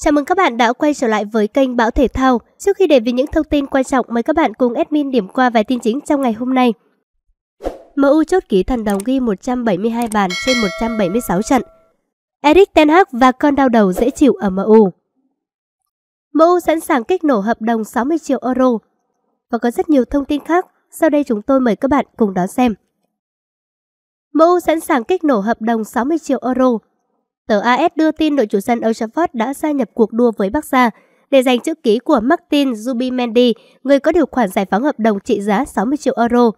Chào mừng các bạn đã quay trở lại với kênh Bão Thể Thao. Trước khi đến về những thông tin quan trọng, mời các bạn cùng admin điểm qua vài tin chính trong ngày hôm nay. MU chốt ký thần đồng ghi 172 bàn trên 176 trận. Eric Ten Hag và con đau đầu dễ chịu ở MU. MU sẵn sàng kích nổ hợp đồng 60 triệu euro. Và có rất nhiều thông tin khác, sau đây chúng tôi mời các bạn cùng đón xem. MU sẵn sàng kích nổ hợp đồng 60 triệu euro. Tờ AS đưa tin đội chủ sân Old Trafford đã gia nhập cuộc đua với Bắc Sa để giành chữ ký của Martin Zubimendi, người có điều khoản giải phóng hợp đồng trị giá 60 triệu euro.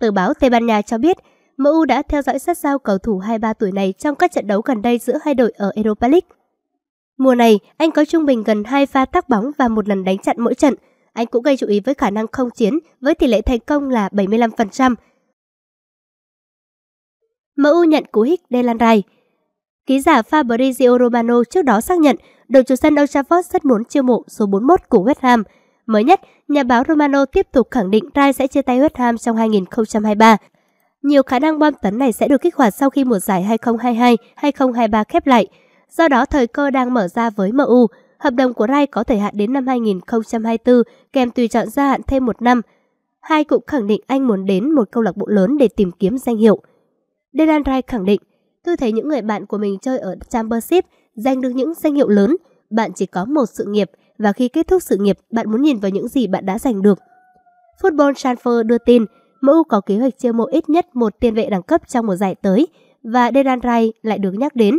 Tờ báo Tây Ban Nha cho biết, MU đã theo dõi sát sao cầu thủ 23 tuổi này trong các trận đấu gần đây giữa hai đội ở Europa League. Mùa này, anh có trung bình gần 2 pha tác bóng và một lần đánh chặn mỗi trận. Anh cũng gây chú ý với khả năng không chiến với tỷ lệ thành công là 75%. MU nhận cú hích Delan Rai Ký giả Fabrizio Romano trước đó xác nhận đội chủ sân Old Trafford rất muốn chiêu mộ số 41 của West Ham. Mới nhất, nhà báo Romano tiếp tục khẳng định Rai sẽ chia tay West Ham trong 2023. Nhiều khả năng bom tấn này sẽ được kích hoạt sau khi mùa giải 2022-2023 khép lại. Do đó, thời cơ đang mở ra với MU. Hợp đồng của Rai có thời hạn đến năm 2024, kèm tùy chọn gia hạn thêm một năm. Hai cũng khẳng định anh muốn đến một câu lạc bộ lớn để tìm kiếm danh hiệu. Delan Rai khẳng định tôi thấy những người bạn của mình chơi ở Championship giành được những danh hiệu lớn. Bạn chỉ có một sự nghiệp và khi kết thúc sự nghiệp, bạn muốn nhìn vào những gì bạn đã giành được. Football Transfer đưa tin, MU có kế hoạch chiêu mộ ít nhất một tiền vệ đẳng cấp trong mùa giải tới và Delan Rice lại được nhắc đến.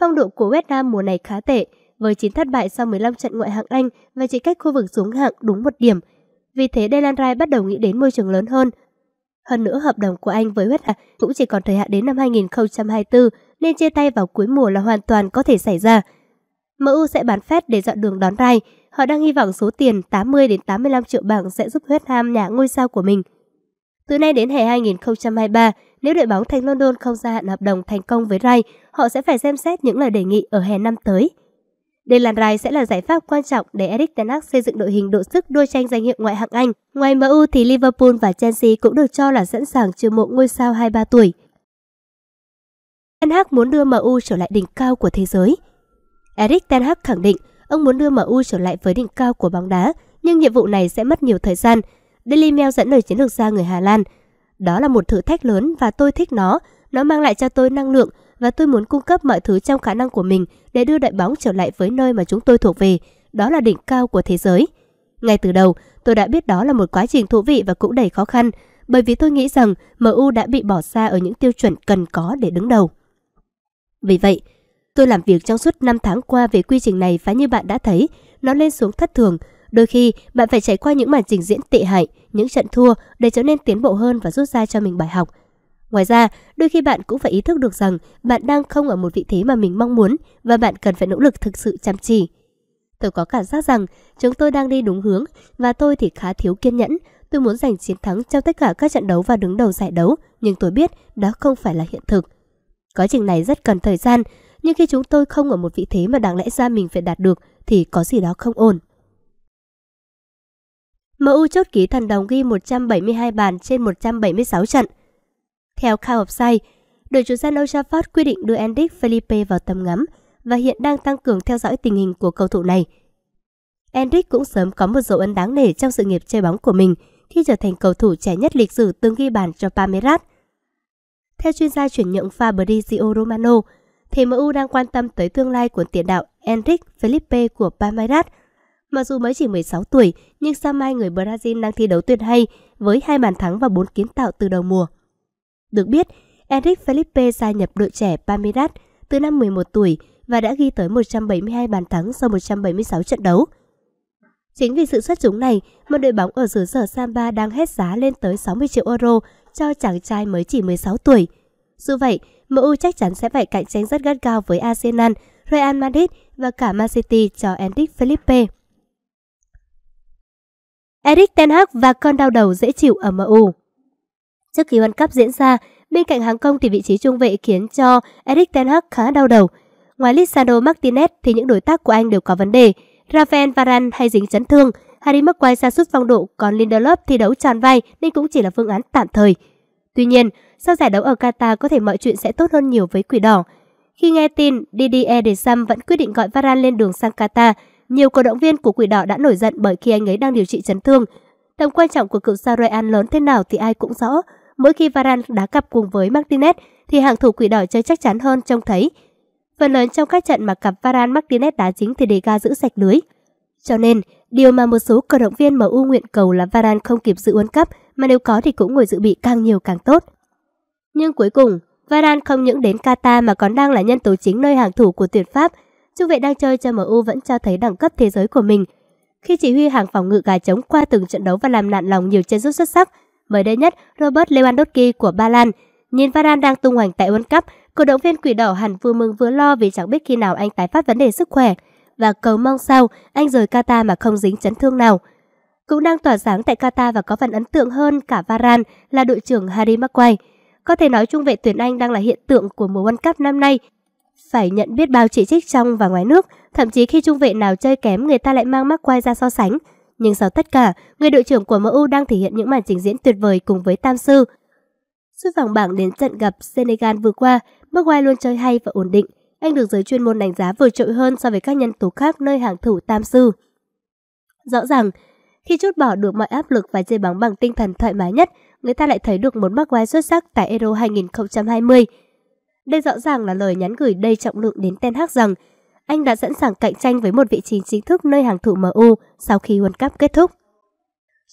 Phong độ của West Ham mùa này khá tệ, với 9 thất bại sau 15 trận ngoại hạng Anh và chỉ cách khu vực xuống hạng đúng một điểm. Vì thế Delan Rice bắt đầu nghĩ đến môi trường lớn hơn – hơn nữa hợp đồng của anh với West Ham cũng chỉ còn thời hạn đến năm 2024 nên chia tay vào cuối mùa là hoàn toàn có thể xảy ra. MU sẽ bán phép để dọn đường đón Rai. Họ đang hy vọng số tiền 80 đến 85 triệu bảng sẽ giúp West Ham nhà ngôi sao của mình. Từ nay đến hè 2023, nếu đội bóng thành London không gia hạn hợp đồng thành công với Rai, họ sẽ phải xem xét những lời đề nghị ở hè năm tới. Delanray sẽ là giải pháp quan trọng để Erik Ten Hag xây dựng đội hình độ sức đua tranh danh hiệu ngoại hạng Anh. Ngoài MU thì Liverpool và Chelsea cũng được cho là sẵn sàng chiêu mộ ngôi sao 23 tuổi. Ten Hag muốn đưa MU trở lại đỉnh cao của thế giới. Erik Ten Hag khẳng định ông muốn đưa MU trở lại với đỉnh cao của bóng đá, nhưng nhiệm vụ này sẽ mất nhiều thời gian. Daily Mail dẫn lời chiến lược gia người Hà Lan. Đó là một thử thách lớn và tôi thích nó. Nó mang lại cho tôi năng lượng, và tôi muốn cung cấp mọi thứ trong khả năng của mình để đưa đội bóng trở lại với nơi mà chúng tôi thuộc về, đó là đỉnh cao của thế giới. Ngay từ đầu, tôi đã biết đó là một quá trình thú vị và cũng đầy khó khăn, bởi vì tôi nghĩ rằng MU đã bị bỏ xa ở những tiêu chuẩn cần có để đứng đầu. Vì vậy, tôi làm việc trong suốt 5 tháng qua về quy trình này và như bạn đã thấy, nó lên xuống thất thường. Đôi khi, bạn phải trải qua những màn trình diễn tệ hại, những trận thua để trở nên tiến bộ hơn và rút ra cho mình bài học – Ngoài ra, đôi khi bạn cũng phải ý thức được rằng bạn đang không ở một vị thế mà mình mong muốn và bạn cần phải nỗ lực thực sự chăm chỉ. Tôi có cảm giác rằng chúng tôi đang đi đúng hướng và tôi thì khá thiếu kiên nhẫn. Tôi muốn giành chiến thắng trong tất cả các trận đấu và đứng đầu giải đấu, nhưng tôi biết đó không phải là hiện thực. Quá trình này rất cần thời gian, nhưng khi chúng tôi không ở một vị thế mà đáng lẽ ra mình phải đạt được thì có gì đó không ổn. MU chốt ký thần đồng ghi 172 bàn trên 176 trận. Theo Kyle Opsai, đội chủ sân Old Trafford quy định đưa Endic Felipe vào tầm ngắm và hiện đang tăng cường theo dõi tình hình của cầu thủ này. Endic cũng sớm có một dấu ấn đáng nể trong sự nghiệp chơi bóng của mình khi trở thành cầu thủ trẻ nhất lịch sử từng ghi bàn cho Palmeiras. Theo chuyên gia chuyển nhượng Fabrizio Romano, thì MU đang quan tâm tới tương lai của tiền đạo Enric Felipe của Palmeiras. Mặc dù mới chỉ 16 tuổi, nhưng mai người Brazil đang thi đấu tuyệt hay với hai bàn thắng và bốn kiến tạo từ đầu mùa. Được biết, Eric Felipe gia nhập đội trẻ Palmeiras từ năm 11 tuổi và đã ghi tới 172 bàn thắng sau 176 trận đấu. Chính vì sự xuất chúng này một đội bóng ở xứ sở Samba đang hết giá lên tới 60 triệu euro cho chàng trai mới chỉ 16 tuổi. Dù vậy, MU chắc chắn sẽ phải cạnh tranh rất gắt gao với Arsenal, Real Madrid và cả Man City cho Enric Felipe. Eric Ten Hag và con đau đầu dễ chịu ở MU Trước khi World Cup diễn ra, bên cạnh hàng công thì vị trí trung vệ khiến cho Eric Ten Hag khá đau đầu. Ngoài Lisandro Martinez thì những đối tác của anh đều có vấn đề. Rafael Varane hay dính chấn thương, Harry Maguire sa sút phong độ, còn Lindelof thi đấu tròn vai nên cũng chỉ là phương án tạm thời. Tuy nhiên, sau giải đấu ở Qatar có thể mọi chuyện sẽ tốt hơn nhiều với quỷ đỏ. Khi nghe tin Didier Deschamps vẫn quyết định gọi Varane lên đường sang Qatar, nhiều cổ động viên của quỷ đỏ đã nổi giận bởi khi anh ấy đang điều trị chấn thương. Tầm quan trọng của cựu sao Real lớn thế nào thì ai cũng rõ mỗi khi Varane đá cặp cùng với Martinez thì hàng thủ quỷ đỏ chơi chắc chắn hơn trông thấy. Phần lớn trong các trận mà cặp Varane Martinez đá chính thì Degas giữ sạch lưới. Cho nên, điều mà một số cổ động viên MU nguyện cầu là Varane không kịp dự World Cup mà nếu có thì cũng ngồi dự bị càng nhiều càng tốt. Nhưng cuối cùng, Varane không những đến Qatar mà còn đang là nhân tố chính nơi hàng thủ của tuyển Pháp. Trung vệ đang chơi cho MU vẫn cho thấy đẳng cấp thế giới của mình. Khi chỉ huy hàng phòng ngự gà trống qua từng trận đấu và làm nạn lòng nhiều chân rút xuất sắc, Mới đây nhất, Robert Lewandowski của Ba Lan. Nhìn Varane đang tung hoành tại World Cup, cổ động viên quỷ đỏ hẳn vừa mừng vừa lo vì chẳng biết khi nào anh tái phát vấn đề sức khỏe và cầu mong sau anh rời Qatar mà không dính chấn thương nào. Cũng đang tỏa sáng tại Qatar và có phần ấn tượng hơn cả Varane là đội trưởng Harry Maguire. Có thể nói trung vệ tuyển Anh đang là hiện tượng của mùa World Cup năm nay. Phải nhận biết bao chỉ trích trong và ngoài nước, thậm chí khi trung vệ nào chơi kém người ta lại mang Maguire ra so sánh – nhưng sau tất cả, người đội trưởng của MU đang thể hiện những màn trình diễn tuyệt vời cùng với Tam Sư. Xuất vòng bảng đến trận gặp Senegal vừa qua, Maguire luôn chơi hay và ổn định. Anh được giới chuyên môn đánh giá vượt trội hơn so với các nhân tố khác nơi hàng thủ Tam Sư. Rõ ràng, khi chút bỏ được mọi áp lực và chơi bóng bằng tinh thần thoải mái nhất, người ta lại thấy được một Maguire xuất sắc tại Euro 2020. Đây rõ ràng là lời nhắn gửi đầy trọng lượng đến Ten Hag rằng anh đã sẵn sàng cạnh tranh với một vị trí chính thức nơi hàng thủ MU sau khi World Cup kết thúc.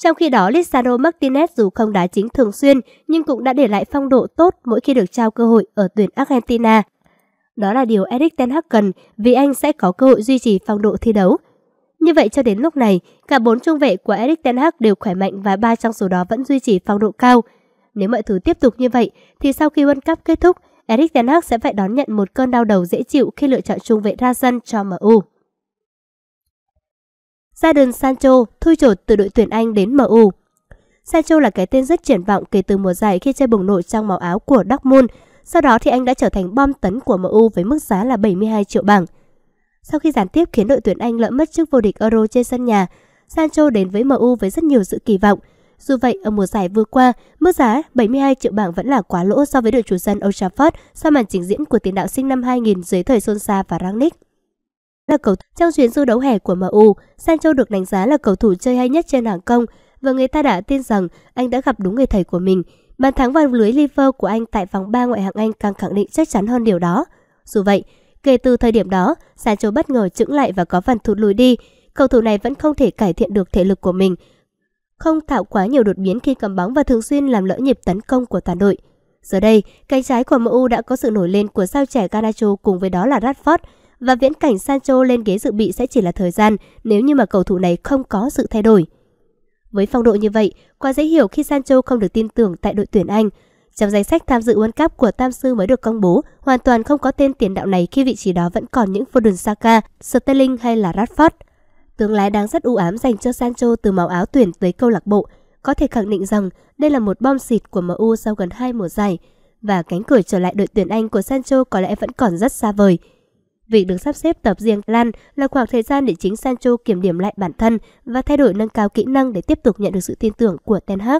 Trong khi đó, Lisandro Martinez dù không đá chính thường xuyên nhưng cũng đã để lại phong độ tốt mỗi khi được trao cơ hội ở tuyển Argentina. Đó là điều Eric Ten Hag cần vì anh sẽ có cơ hội duy trì phong độ thi đấu. Như vậy cho đến lúc này, cả bốn trung vệ của Eric Ten Hag đều khỏe mạnh và ba trong số đó vẫn duy trì phong độ cao. Nếu mọi thứ tiếp tục như vậy thì sau khi World Cup kết thúc, Eric Ten Hag sẽ phải đón nhận một cơn đau đầu dễ chịu khi lựa chọn trung vệ ra sân cho MU. Jadon Sancho thui chột từ đội tuyển Anh đến MU. Sancho là cái tên rất triển vọng kể từ mùa giải khi chơi bùng nổ trong màu áo của Dortmund. Sau đó thì anh đã trở thành bom tấn của MU với mức giá là 72 triệu bảng. Sau khi gián tiếp khiến đội tuyển Anh lỡ mất chức vô địch Euro trên sân nhà, Sancho đến với MU với rất nhiều sự kỳ vọng – dù vậy, ở mùa giải vừa qua, mức giá 72 triệu bảng vẫn là quá lỗ so với đội chủ sân Old Trafford sau màn trình diễn của tiền đạo sinh năm 2000 dưới thời Son Sa và Rangnick. Là cầu trong chuyến du đấu hè của MU, Sancho được đánh giá là cầu thủ chơi hay nhất trên hàng công và người ta đã tin rằng anh đã gặp đúng người thầy của mình. Bàn thắng vào lưới Liverpool của anh tại vòng 3 ngoại hạng Anh càng khẳng định chắc chắn hơn điều đó. Dù vậy, kể từ thời điểm đó, Sancho bất ngờ chững lại và có phần thụt lùi đi. Cầu thủ này vẫn không thể cải thiện được thể lực của mình không tạo quá nhiều đột biến khi cầm bóng và thường xuyên làm lỡ nhịp tấn công của toàn đội. Giờ đây, cánh trái của MU đã có sự nổi lên của sao trẻ Garnacho cùng với đó là Rashford và viễn cảnh Sancho lên ghế dự bị sẽ chỉ là thời gian nếu như mà cầu thủ này không có sự thay đổi. Với phong độ như vậy, quá dễ hiểu khi Sancho không được tin tưởng tại đội tuyển Anh. Trong danh sách tham dự World Cup của Tam Sư mới được công bố, hoàn toàn không có tên tiền đạo này khi vị trí đó vẫn còn những Foden Saka, Sterling hay là Rashford tương lai đáng rất u ám dành cho Sancho từ màu áo tuyển tới câu lạc bộ. Có thể khẳng định rằng đây là một bom xịt của MU sau gần hai mùa giải và cánh cửa trở lại đội tuyển Anh của Sancho có lẽ vẫn còn rất xa vời. Việc được sắp xếp tập riêng Lan là khoảng thời gian để chính Sancho kiểm điểm lại bản thân và thay đổi nâng cao kỹ năng để tiếp tục nhận được sự tin tưởng của Ten Hag.